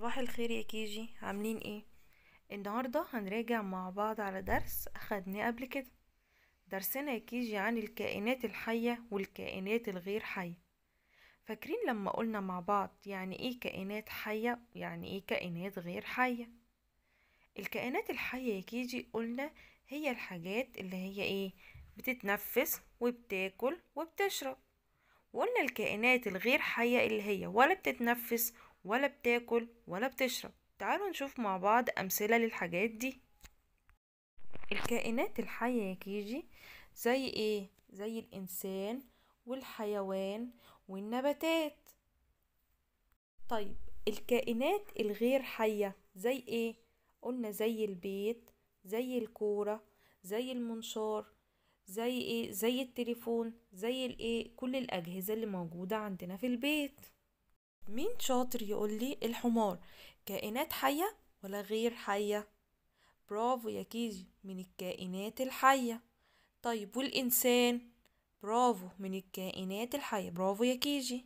صباح الخير يا كيجي عاملين ايه النهاردة هنراجع مع بعض على درس اخدناه قبل كده درسنا يا كيجي عن الكائنات الحية والكائنات الغير حية فاكرين لما قلنا مع بعض يعني ايه كائنات حية يعني ايه كائنات غير حية الكائنات الحية يا كيجي قلنا هي الحاجات اللي هي ايه بتتنفس وبتاكل وبتشرب وقلنا الكائنات الغير حية اللي هي ولا بتتنفس ولا بتاكل ولا بتشرب تعالوا نشوف مع بعض أمثلة للحاجات دي الكائنات الحية يا كيجي زي ايه؟ زي الإنسان والحيوان والنباتات طيب الكائنات الغير حية زي ايه؟ قلنا زي البيت زي الكورة زي المنشار زي ايه؟ زي التليفون زي الايه؟ كل الأجهزة اللي موجودة عندنا في البيت مين شاطر يقولي الحمار كائنات حية ولا غير حية برافو يا كيجي من الكائنات الحية طيب والإنسان برافو من الكائنات الحية برافو يا كيجي